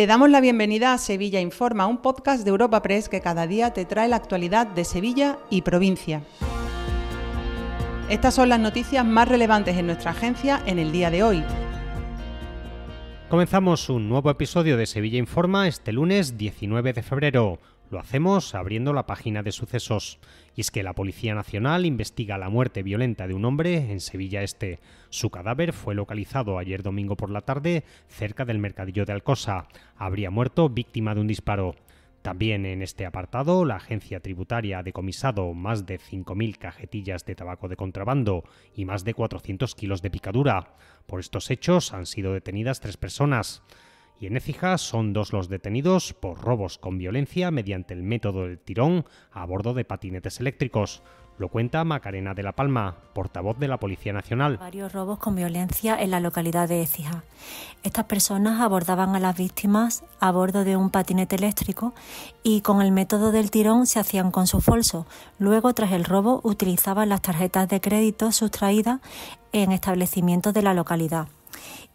Te damos la bienvenida a Sevilla Informa, un podcast de Europa Press que cada día te trae la actualidad de Sevilla y provincia. Estas son las noticias más relevantes en nuestra agencia en el día de hoy. Comenzamos un nuevo episodio de Sevilla Informa este lunes 19 de febrero. Lo hacemos abriendo la página de sucesos, y es que la Policía Nacional investiga la muerte violenta de un hombre en Sevilla Este. Su cadáver fue localizado ayer domingo por la tarde cerca del mercadillo de Alcosa. Habría muerto víctima de un disparo. También en este apartado, la agencia tributaria ha decomisado más de 5.000 cajetillas de tabaco de contrabando y más de 400 kilos de picadura. Por estos hechos han sido detenidas tres personas y en Écija son dos los detenidos por robos con violencia mediante el método del tirón a bordo de patinetes eléctricos. Lo cuenta Macarena de la Palma, portavoz de la Policía Nacional. Varios robos con violencia en la localidad de Écija. Estas personas abordaban a las víctimas a bordo de un patinete eléctrico y con el método del tirón se hacían con su falso. Luego, tras el robo, utilizaban las tarjetas de crédito sustraídas en establecimientos de la localidad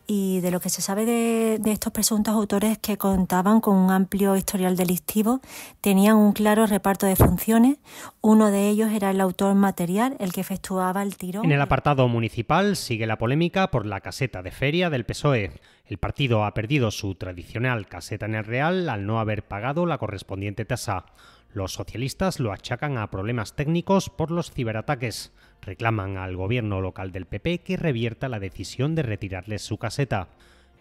y de lo que se sabe de, estos presuntos autores que contaban con un amplio historial delictivo, tenían un claro reparto de funciones. Uno de ellos era el autor material, el que efectuaba el tiro. En el apartado municipal sigue la polémica por la caseta de feria del PSOE. El partido ha perdido su tradicional caseta en el Real al no haber pagado la correspondiente tasa. Los socialistas lo achacan a problemas técnicos por los ciberataques. Reclaman al gobierno local del PP que revierta la decisión de retirarles su caseta.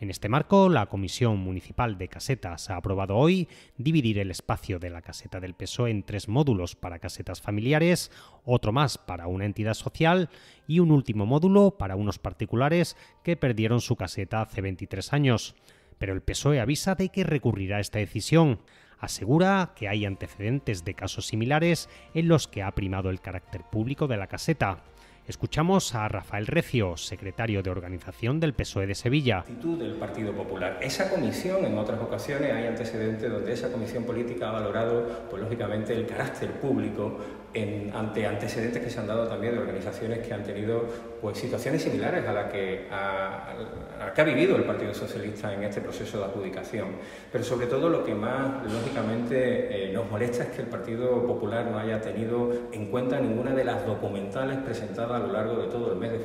En este marco, la Comisión Municipal de Casetas ha aprobado hoy dividir el espacio de la caseta del PSOE en tres módulos para casetas familiares, otro más para una entidad social y un último módulo para unos particulares que perdieron su caseta hace 23 años. Pero el PSOE avisa de que recurrirá esta decisión. Asegura que hay antecedentes de casos similares en los que ha primado el carácter público de la caseta. Escuchamos a Rafael Recio, secretario de organización del PSOE de Sevilla. del Partido Popular. Esa comisión, en otras ocasiones, hay antecedentes donde esa comisión política ha valorado, pues lógicamente, el carácter público ante antecedentes que se han dado también de organizaciones que han tenido pues, situaciones similares a las que, ha vivido el Partido Socialista en este proceso de adjudicación. Pero sobre todo lo que más lógicamente eh, nos molesta es que el Partido Popular no haya tenido en cuenta ninguna de las documentales presentadas a lo largo de todo el mes de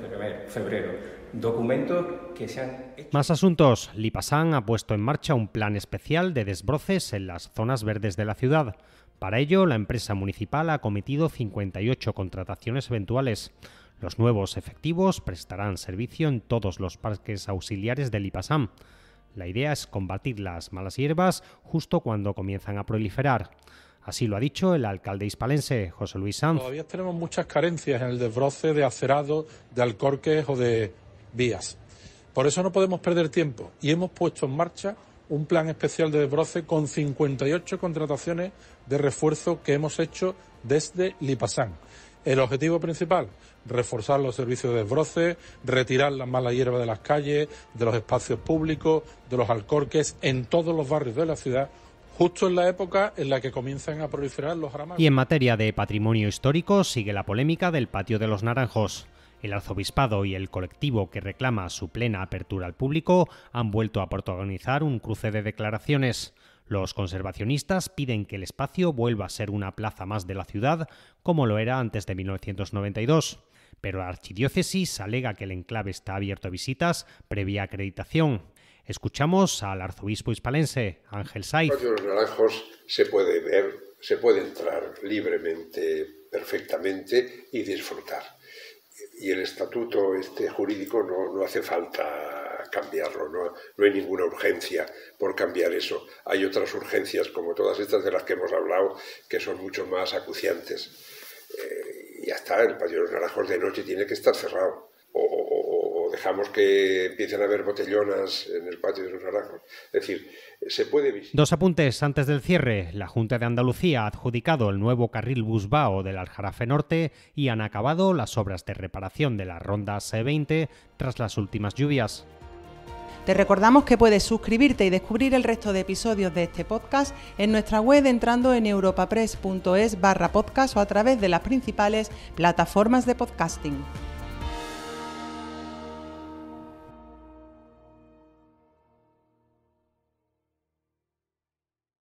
febrero. Documentos que se han hecho. Más asuntos. Lipasán ha puesto en marcha un plan especial de desbroces en las zonas verdes de la ciudad. Para ello, la empresa municipal ha cometido 58 contrataciones eventuales. Los nuevos efectivos prestarán servicio en todos los parques auxiliares del IPASAM. La idea es combatir las malas hierbas justo cuando comienzan a proliferar. Así lo ha dicho el alcalde hispalense, José Luis Sanz. Todavía tenemos muchas carencias en el desbroce de acerado, de alcorques o de vías. Por eso no podemos perder tiempo y hemos puesto en marcha un plan especial de desbroce con 58 contrataciones de refuerzo que hemos hecho desde Lipasán. El objetivo principal, reforzar los servicios de desbroce, retirar la mala hierba de las calles, de los espacios públicos, de los alcorques, en todos los barrios de la ciudad, justo en la época en la que comienzan a proliferar los ramas. Y en materia de patrimonio histórico sigue la polémica del Patio de los Naranjos. El arzobispado y el colectivo que reclama su plena apertura al público han vuelto a protagonizar un cruce de declaraciones. Los conservacionistas piden que el espacio vuelva a ser una plaza más de la ciudad, como lo era antes de 1992. Pero la archidiócesis alega que el enclave está abierto a visitas previa acreditación. Escuchamos al arzobispo hispalense, Ángel Saiz. Los naranjos se puede ver, se puede entrar libremente, perfectamente y disfrutar y el estatuto este jurídico no, hace falta cambiarlo, no, no, hay ninguna urgencia por cambiar eso. Hay otras urgencias, como todas estas de las que hemos hablado, que son mucho más acuciantes. hasta eh, el está, el los Naranjos de noche tiene que estar cerrado o, dejamos que empiecen a haber botellonas en el patio de los arancos. Es decir, se puede visitar. Dos apuntes antes del cierre. La Junta de Andalucía ha adjudicado el nuevo carril Busbao del Aljarafe Norte y han acabado las obras de reparación de la ronda C20 tras las últimas lluvias. Te recordamos que puedes suscribirte y descubrir el resto de episodios de este podcast en nuestra web entrando en europapress.es barra podcast o a través de las principales plataformas de podcasting.